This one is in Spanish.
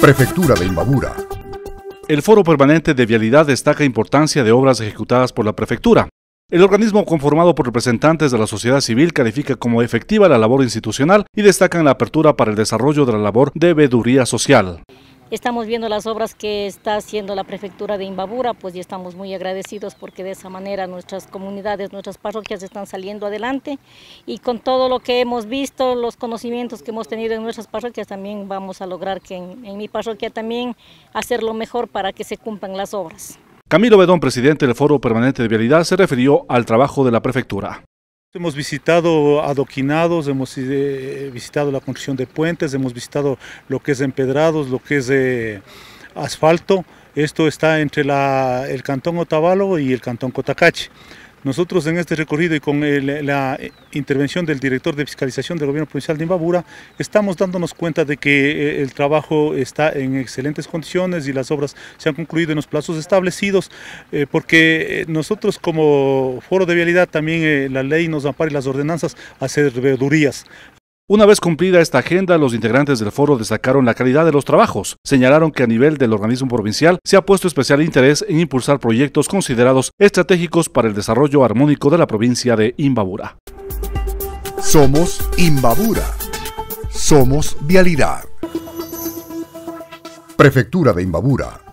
Prefectura de Imbabura. El Foro Permanente de Vialidad destaca importancia de obras ejecutadas por la Prefectura. El organismo conformado por representantes de la sociedad civil califica como efectiva la labor institucional y en la apertura para el desarrollo de la labor de veeduría social. Estamos viendo las obras que está haciendo la prefectura de Imbabura, pues y estamos muy agradecidos porque de esa manera nuestras comunidades, nuestras parroquias están saliendo adelante y con todo lo que hemos visto, los conocimientos que hemos tenido en nuestras parroquias también vamos a lograr que en, mi parroquia también hacer lo mejor para que se cumplan las obras. Camilo Bedón, presidente del Foro Permanente de Vialidad, se refirió al trabajo de la prefectura. Hemos visitado adoquinados, hemos eh, visitado la construcción de puentes, hemos visitado lo que es empedrados, lo que es de eh, asfalto. Esto está entre el cantón Otavalo y el cantón Cotacachi. Nosotros en este recorrido y con la intervención del director de fiscalización del gobierno provincial de Imbabura, estamos dándonos cuenta de que eh, el trabajo está en excelentes condiciones y las obras se han concluido en los plazos establecidos, eh, porque eh, nosotros como foro de vialidad también la ley nos ampara y las ordenanzas a ser verdurías. Una vez cumplida esta agenda, los integrantes del foro destacaron la calidad de los trabajos. Señalaron que a nivel del organismo provincial se ha puesto especial interés en impulsar proyectos considerados estratégicos para el desarrollo armónico de la provincia de Imbabura. Somos Imbabura. Somos Vialidad. Prefectura de Imbabura.